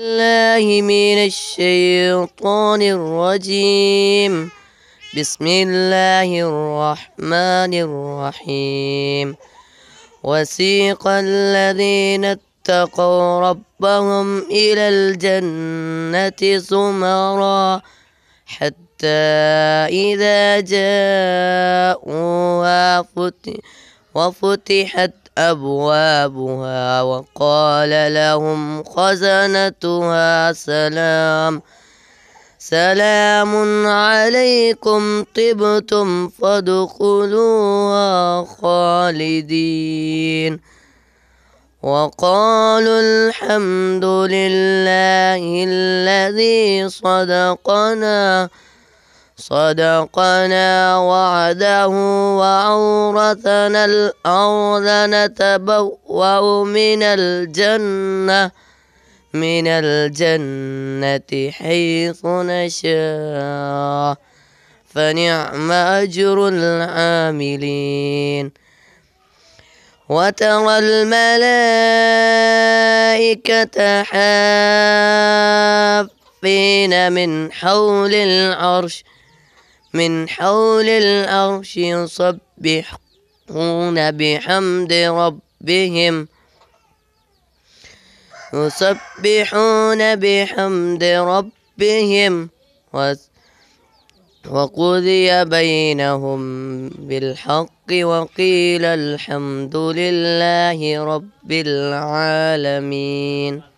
الله من الشيطان الرجيم بسم الله الرحمن الرحيم وسيق الذين اتقوا ربهم إلى الجنة زمرا حتى إذا جاءوا وفتحت أبوابها وقال لهم خزنتها سلام سلام عليكم طبتم فادخلوها خالدين وقالوا الحمد لله الذي صدقنا صدقنا وعده وأورثنا الأرض نتبوأ من الجنة من الجنة حيث نشاء فنعم أجر العاملين وترى الملائكة حافين من حول العرش ۖ من حول الأرش يسبحون بحمد ربهم يسبحون بحمد ربهم وقضي بينهم بالحق وقيل الحمد لله رب العالمين